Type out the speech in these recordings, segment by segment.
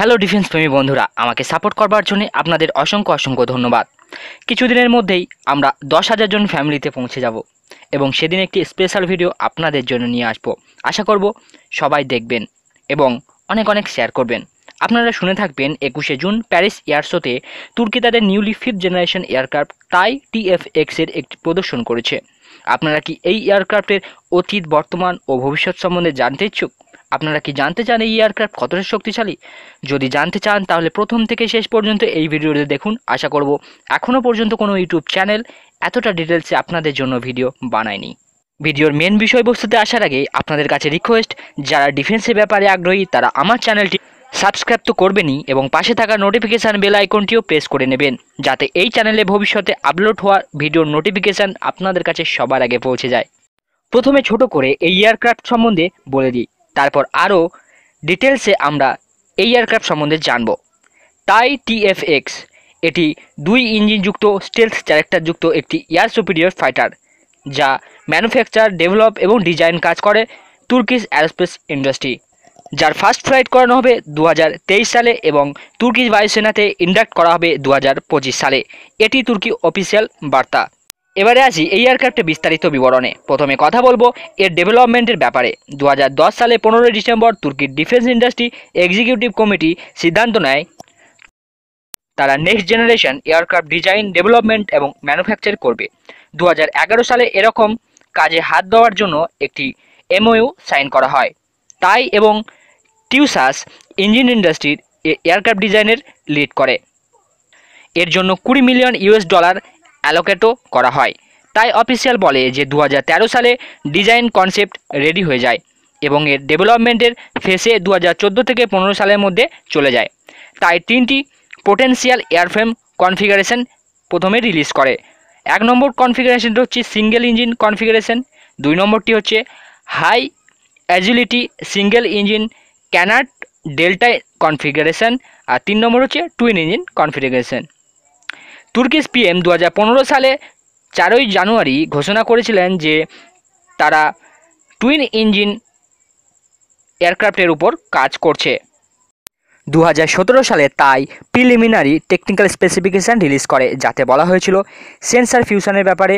hello defence প্রেমী বন্ধুরা আমাকে সাপোর্ট করবার জন্য আপনাদের অসংখ্য অসংখ্য ধন্যবাদ কিছুদিনের মধ্যেই আমরা দশ হাজার জন ফ্যামিলিতে পৌঁছে যাব এবং সেদিন একটি স্পেশাল ভিডিও আপনাদের জন্য নিয়ে আসব আশা করব সবাই দেখবেন এবং অনেক অনেক শেয়ার করবেন আপনারা শুনে থাকবেন একুশে জুন প্যারিস শোতে তুর্কি তাদের newly fifth generation aircraft TAI TF এক্সের একটি প্রদর্শন করেছে আপনারা কি এই এয়ারক্রাফটের অতীত বর্তমান ও ভবিষ্যৎ সম্বন্ধে জানতে ইচ্ছুক আপনারা কি জানতে চান এই এয়ারক্রাফট কতটা শক্তিশালী যদি জানতে চান তাহলে প্রথম থেকে শেষ পর্যন্ত এই ভিডিওটি দেখুন আশা করব এখনও পর্যন্ত কোনো ইউটিউব চ্যানেল এতটা ডিটেলসে আপনাদের জন্য ভিডিও বানায়নি ভিডিওর মেন বিষয়বস্তুতে আসার আগে আপনাদের কাছে রিকোয়েস্ট যারা ডিফেন্সের ব্যাপারে আগ্রহী তারা আমার চ্যানেলটি সাবস্ক্রাইব তো করবেনই এবং পাশে থাকা নোটিফিকেশান বেল আইকনটিও প্রেস করে নেবেন যাতে এই চ্যানেলে ভবিষ্যতে আপলোড হওয়া ভিডিওর নোটিফিকেশান আপনাদের কাছে সবার আগে পৌঁছে যায় প্রথমে ছোট করে এই এয়ারক্রাফট সম্বন্ধে বলে দিই তারপর আরও ডিটেলসে আমরা এই এয়ারক্রাফট সম্বন্ধে জানব তাই টিএফএক্স এটি দুই ইঞ্জিনযুক্ত স্টেলস ক্যারেক্টারযুক্ত একটি এয়ার সুপিরিয়র ফাইটার যা ম্যানুফ্যাকচার ডেভেলপ এবং ডিজাইন কাজ করে তুর্কিস অ্যারোস্পেস ইন্ডাস্ট্রি যার ফার্স্ট ফ্লাইট করানো হবে দু সালে এবং তুর্কি বায়ুসেনাতে ইন্ডাক্ট করা হবে দু সালে এটি তুর্কি অফিসিয়াল বার্তা এবারে আসি এই এয়ারক্রাফ্টের বিস্তারিত বিবরণে প্রথমে কথা বলবো এর ডেভেলপমেন্টের ব্যাপারে দু সালে পনেরোই ডিসেম্বর তুর্কির ডিফেন্স ইন্ডাস্ট্রি এক্সিকিউটিভ কমিটি সিদ্ধান্ত নেয় তারা next generation aircraft design development এবং ম্যানুফ্যাকচার করবে দু সালে এরকম কাজে হাত দেওয়ার জন্য একটি এমওইউ সাইন করা হয় তাই এবং টিউসাস ইঞ্জিন ইন্ডাস্ট্রির এয়ারক্রাফট ডিজাইনের লিড করে এর জন্য কুড়ি মিলিয়ন ইউএস ডলার অ্যালোকেটও করা হয় তাই অফিসিয়াল বলে যে দু সালে ডিজাইন কনসেপ্ট রেডি হয়ে যায় এবং এর ডেভেলপমেন্টের ফেসে দু থেকে পনেরো সালের মধ্যে চলে যায় তাই তিনটি পোটেন্সিয়াল এয়ারফ্রেম কনফিগারেশন প্রথমে রিলিজ করে এক নম্বর কনফিগারেশনটি হচ্ছে সিঙ্গেল ইঞ্জিন কনফিগারেশন দুই নম্বরটি হচ্ছে high agility single engine canard delta configuration আর তিন নম্বর হচ্ছে twin engine configuration Turkish PM দু সালে চারই জানুয়ারি ঘোষণা করেছিলেন যে তারা টুইন ইঞ্জিন এয়ারক্রাফটের উপর কাজ করছে দু সালে তাই প্রিলিমিনারি টেকনিক্যাল স্পেসিফিকেশান রিলিজ করে যাতে বলা হয়েছিল সেন্সার ফিউশনের ব্যাপারে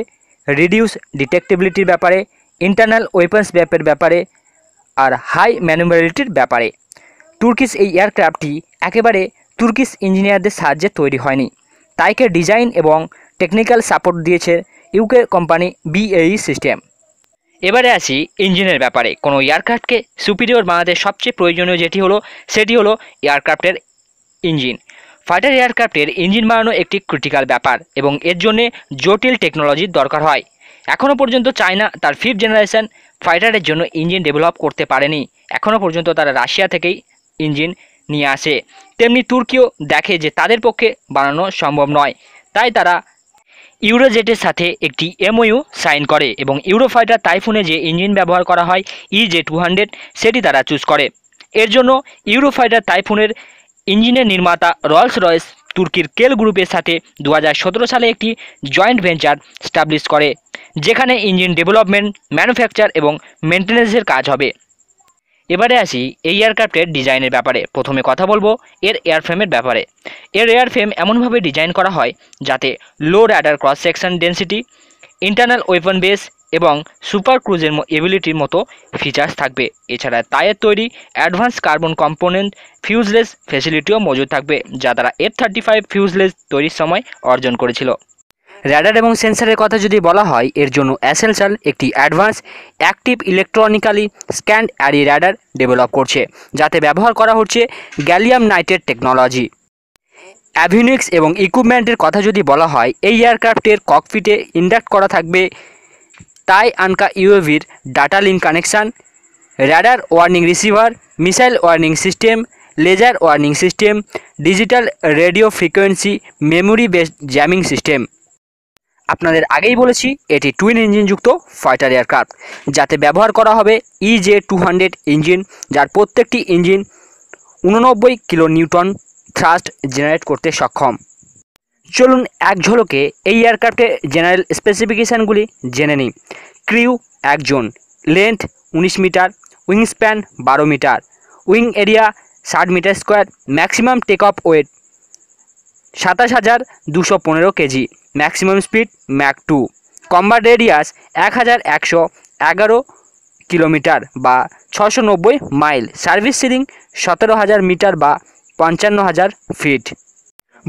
রিডিউস ডিটেকটিবিলিটির ব্যাপারে ইন্টারনাল ওয়েপন্স ব্যাপের ব্যাপারে আর হাই ম্যানুভারিটির ব্যাপারে তুর্কিশ এই এয়ারক্রাফটটি একেবারে তুর্কিশ ইঞ্জিনিয়ারদের সাহায্যে তৈরি হয়নি তাইকে ডিজাইন এবং টেকনিক্যাল সাপোর্ট দিয়েছে ইউকে কোম্পানি বিএই সিস্টেম এবারে আসি ইঞ্জিনের ব্যাপারে কোনো এয়ারক্রাফটকে সুপিরিয়র বানাতে সবচেয়ে প্রয়োজনীয় যেটি হলো সেটি হলো এয়ারক্রাফটের ইঞ্জিন ফাইটার এয়ারক্রাফটের ইঞ্জিন বানানো একটি ক্রিটিক্যাল ব্যাপার এবং এর জন্যে জটিল টেকনোলজির দরকার হয় এখনও পর্যন্ত চায়না তার ফিফথ জেনারেশন ফাইটারের জন্য ইঞ্জিন ডেভেলপ করতে পারেনি এখনও পর্যন্ত তারা রাশিয়া থেকেই ইঞ্জিন নিয়ে আসে তেমনি তুর্কিও দেখে যে তাদের পক্ষে বানানো সম্ভব নয় তাই তারা ইউরোজেটের সাথে একটি এমওইউ সাইন করে এবং ইউরোফাইটার টাইফুনে যে ইঞ্জিন ব্যবহার করা হয় ইজে টু হান্ড্রেড সেটি তারা চুজ করে এর জন্য ইউরোফাইটার টাইফুনের ইঞ্জিনের নির্মাতা রয়েলস রয়েস তুর্কির কেল গ্রুপের সাথে দু সালে একটি জয়েন্ট ভেঞ্চার স্টাবলিশ করে যেখানে ইঞ্জিন ডেভেলপমেন্ট ম্যানুফ্যাকচার এবং মেনটেন্যান্সের কাজ হবে এবারে আসি এই এয়ারক্রাফ্টের ডিজাইনের ব্যাপারে প্রথমে কথা বলবো এর এয়ারফ্রেমের ব্যাপারে এর এয়ারফ্রেম এমনভাবে ডিজাইন করা হয় যাতে low radar cross section density internal weapon bays এবং সুপার ক্রুজের এবিলিটির মতো ফিচার্স থাকবে এছাড়া তায়ের তৈরি অ্যাডভান্স কার্বন কম্পোনেন্ট ফিউজলেস ফেসিলিটিও মজুদ থাকবে যা তারা এফ থার্টি ফাইভ ফিউজলেস তৈরির সময় অর্জন করেছিল র্যাডার এবং সেন্সারের কথা যদি বলা হয় এর জন্য অ্যাসেলসাল একটি advance active electronically scanned array radar develop করছে যাতে ব্যবহার করা হচ্ছে গ্যালিয়াম নাইটেড টেকনোলজি অ্যাভিনিক্স এবং ইকুইপমেন্টের কথা যদি বলা হয় এই এয়ারক্রাফটের ককপিটে ইন্ডাক্ট করা থাকবে তাই আনকা ইউএভির data link connection radar warning receiver missile warning system laser warning system digital radio frequency memory based jamming system আপনাদের আগেই বলেছি এটি টুইন ইঞ্জিনযুক্ত ফাইটার এয়ারক্রাফ্ট যাতে ব্যবহার করা হবে ইজে টু হান্ড্রেড ইঞ্জিন যার প্রত্যেকটি ইঞ্জিন উননব্বই কিলো নিউটন থ্রাস্ট জেনারেট করতে সক্ষম চলুন এক ঝলকে এই এয়ারক্রাফ্টের জেনারেল স্পেসিফিকেশানগুলি জেনে নিই ক্রিউ একজন লেন্থ উনিশ মিটার উইং স্প্যান বারো মিটার উইং এরিয়া ষাট metre square maximum take off weight সাতাশ হাজার দুশো পনেরো KG maximum speed Mach two combat radius এক হাজার একশো এগারো কিলোমিটার বা ছশো নব্বই মাইল সার্ভিস সিলিং সতেরো হাজার মিটার বা পঞ্চান্ন হাজার ফিট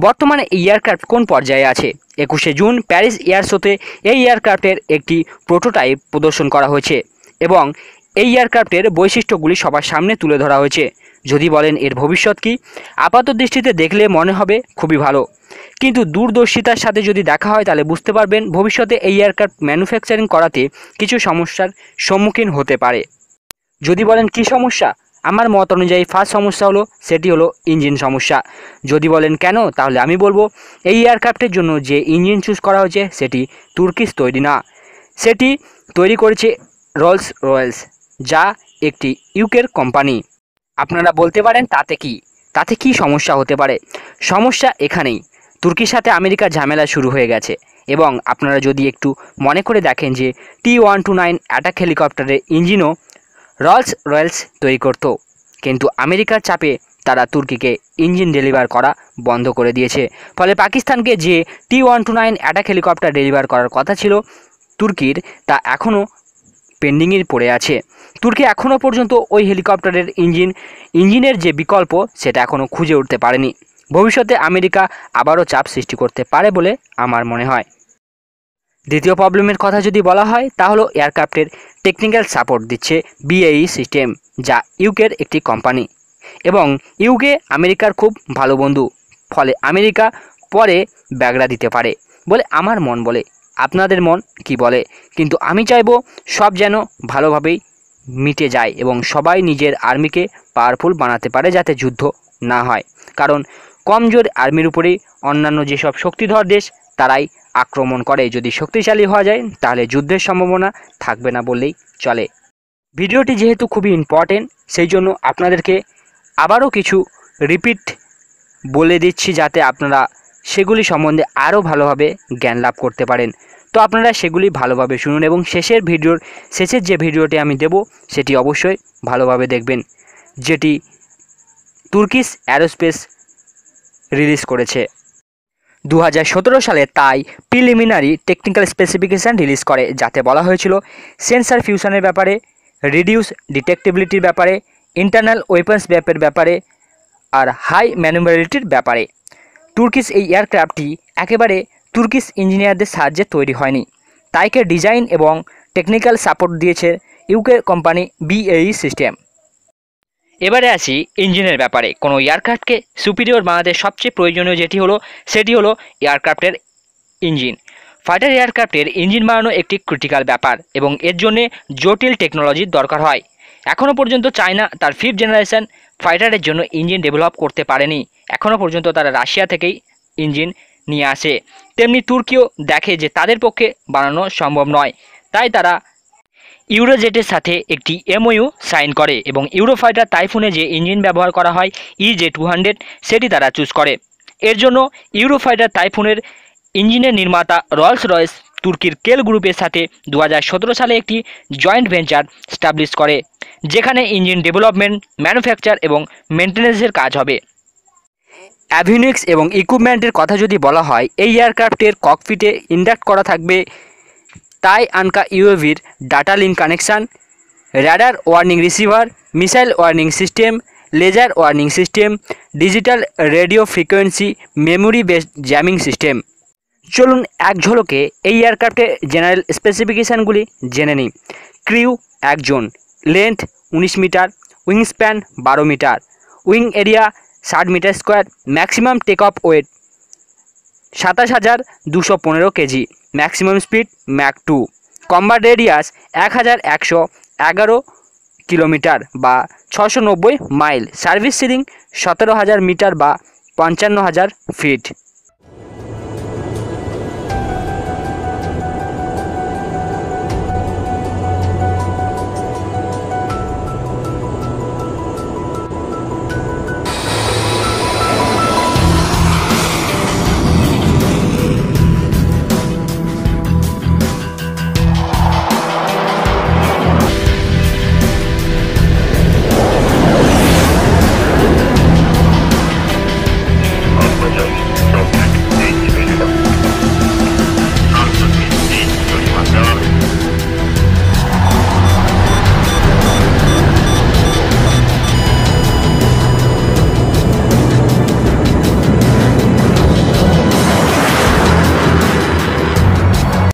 বর্তমানে এই কোন পর্যায়ে আছে একুশে জুন প্যারিস এয়ার শোতে এই এয়ারক্রাফটের একটি প্রোটোটাইপ প্রদর্শন করা হয়েছে এবং এই এয়ারক্রাফ্টের বৈশিষ্ট্যগুলি সবার সামনে তুলে ধরা হয়েছে যদি বলেন এর ভবিষ্যৎ কি আপাত দৃষ্টিতে দেখলে মনে হবে খুবই ভালো কিন্তু দূরদর্শিতার সাথে যদি দেখা হয় তাহলে বুঝতে পারবেন ভবিষ্যতে এই এয়ারক্রাফ্ট ম্যানুফ্যাকচারিং করাতে কিছু সমস্যার সম্মুখীন হতে পারে যদি বলেন কি সমস্যা আমার মত অনুযায়ী ফার্স্ট সমস্যা হলো সেটি হলো ইঞ্জিন সমস্যা যদি বলেন কেন তাহলে আমি বলবো এই এয়ারক্রাফ্টের জন্য যে ইঞ্জিন চুজ করা হয়েছে সেটি তুর্কিস তৈরি না সেটি তৈরি করেছে রলস রয়েলস যা একটি ইউকের কোম্পানি আপনারা বলতে পারেন তাতে কি তাতে কি সমস্যা হতে পারে সমস্যা এখানেই তুর্কির সাথে আমেরিকার ঝামেলা শুরু হয়ে গেছে এবং আপনারা যদি একটু মনে করে দেখেন যে T one two nine attack হেলিকপ্টারের ইঞ্জিনও রয়্যালস রয়্যালস তৈরি করত কিন্তু আমেরিকার চাপে তারা তুর্কিকে ইঞ্জিন ডেলিভার করা বন্ধ করে দিয়েছে ফলে পাকিস্তানকে যে T one two nine attack helicopter deliver করার কথা ছিল তুর্কির তা এখনও পেন্ডিংয়ে পড়ে আছে তুর্কি এখনও পর্যন্ত ওই হেলিকপ্টারের ইঞ্জিন ইঞ্জিনের যে বিকল্প সেটা এখনও খুঁজে উঠতে পারেনি ভবিষ্যতে আমেরিকা আবারও চাপ সৃষ্টি করতে পারে বলে আমার মনে হয় দ্বিতীয় প্রবলেমের কথা যদি বলা হয় তাহলে এয়ারক্রাফ্টের টেকনিক্যাল সাপোর্ট দিচ্ছে বিএই সিস্টেম যা ইউকের একটি কোম্পানি এবং ইউকে আমেরিকার খুব ভালো বন্ধু ফলে আমেরিকা পরে ব্যাগড়া দিতে পারে বলে আমার মন বলে আপনাদের মন কি বলে কিন্তু আমি চাইব সব যেন ভালোভাবেই মিটে যায় এবং সবাই নিজের আর্মিকে পাওয়ারফুল বানাতে পারে যাতে যুদ্ধ না হয় কারণ কমজোর আর্মির উপরেই অন্যান্য যেসব শক্তিধর দেশ তারাই আক্রমণ করে যদি শক্তিশালী হওয়া যায় তাহলে যুদ্ধের সম্ভাবনা থাকবে না বললেই চলে ভিডিওটি যেহেতু খুবই ইম্পর্টেন্ট সেই জন্য আপনাদেরকে আবারও কিছু রিপিট বলে দিচ্ছি যাতে আপনারা সেগুলি সম্বন্ধে আরও ভালোভাবে জ্ঞান লাভ করতে পারেন তো আপনারা সেগুলি ভালোভাবে শুনুন এবং শেষের ভিডিওর শেষের যে ভিডিওটি আমি দেব সেটি অবশ্যই ভালোভাবে দেখবেন যেটি তুর্কিস অ্যারোস্পেস রিলিজ করেছে দু সালে তাই প্রিলিমিনারি টেকনিক্যাল স্পেসিফিকেশান রিলিজ করে যাতে বলা হয়েছিল সেন্সার ফিউশনের ব্যাপারে রিডিউস ডিটেক্টিবিলিটির ব্যাপারে ইন্টারনাল ওয়েপন্স ব্যাপের ব্যাপারে আর হাই ম্যানুভারিটির ব্যাপারে তুর্কিস এই এয়ারক্রাফটটি একেবারে তুর্কিশ ইঞ্জিনিয়ারদের সাহায্যে তৈরি হয়নি তাইকে ডিজাইন এবং টেকনিক্যাল সাপোর্ট দিয়েছে ইউকের কোম্পানি বিএই সিস্টেম এবারে আসি ইঞ্জিনের ব্যাপারে কোনো এয়ারক্রাফটকে সুপিরিয়র বানাতে সবচেয়ে প্রয়োজনীয় যেটি হলো সেটি হলো এয়ারক্রাফটের ইঞ্জিন ফাইটার এয়ারক্রাফটের ইঞ্জিন বানানো একটি ক্রিটিক্যাল ব্যাপার এবং এর জন্য জটিল টেকনোলজির দরকার হয় এখনও পর্যন্ত চায়না তার ফিফথ জেনারেশন ফাইটারের জন্য ইঞ্জিন ডেভেলপ করতে পারেনি এখনও পর্যন্ত তারা রাশিয়া থেকেই ইঞ্জিন নিয়ে আসে তেমনি তুর্কিও দেখে যে তাদের পক্ষে বানানো সম্ভব নয় তাই তারা ইউরোজেটের সাথে একটি এমওইউ সাইন করে এবং ইউরোফাইটার টাইফুনে যে ইঞ্জিন ব্যবহার করা হয় ইজে টু হান্ড্রেড সেটি তারা চুজ করে এর জন্য ইউরোফাইটার টাইফুনের ইঞ্জিনের নির্মাতা রয়্যালস রয়েস তুর্কির কেল গ্রুপের সাথে দু সালে একটি জয়েন্ট ভেঞ্চার স্টাবলিশ করে যেখানে ইঞ্জিন ডেভেলপমেন্ট ম্যানুফ্যাকচার এবং মেনটেন্সের কাজ হবে অ্যাভিনিক্স এবং ইকুইপমেন্টের কথা যদি বলা হয় এই এয়ারক্রাফটের ককপিটে ইন্ডাক্ট করা থাকবে তাই আনকা ইউএভির data link connection radar warning receiver missile warning system laser warning system digital radio frequency memory based jamming system চলুন এক ঝলকে এই এয়ারক্রাফটের জেনারেল স্পেসিফিকেশানগুলি জেনে নিই ক্রিউ একজন লেন্থ উনিশ মিটার প্যান বারো মিটার উইং এরিয়া ষাট metre square maximum take off weight সাতাশ হাজার দুশো পনেরো KG maximum speed Mach two combat radius এক হাজার একশো এগারো কিলোমিটার বা ছশো নব্বই মাইল সার্ভিস সিলিং সতেরো হাজার মিটার বা পঞ্চান্ন হাজার ফিট